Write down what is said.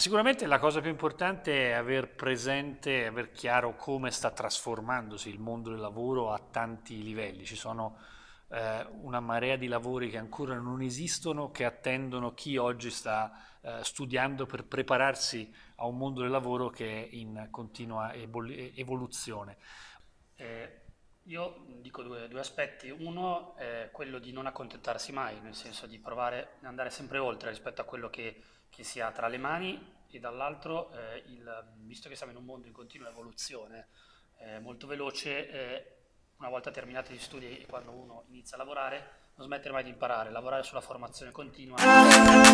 sicuramente la cosa più importante è aver presente, aver chiaro come sta trasformandosi il mondo del lavoro a tanti livelli. Ci sono eh, una marea di lavori che ancora non esistono, che attendono chi oggi sta eh, studiando per prepararsi a un mondo del lavoro che è in continua evol- evoluzione. Eh, io dico due, due aspetti. Uno è quello di non accontentarsi mai, nel senso di provare ad andare sempre oltre rispetto a quello che, che si ha tra le mani e dall'altro, eh, il, visto che siamo in un mondo in continua evoluzione, eh, molto veloce, eh, una volta terminati gli studi e quando uno inizia a lavorare, non smettere mai di imparare, lavorare sulla formazione continua.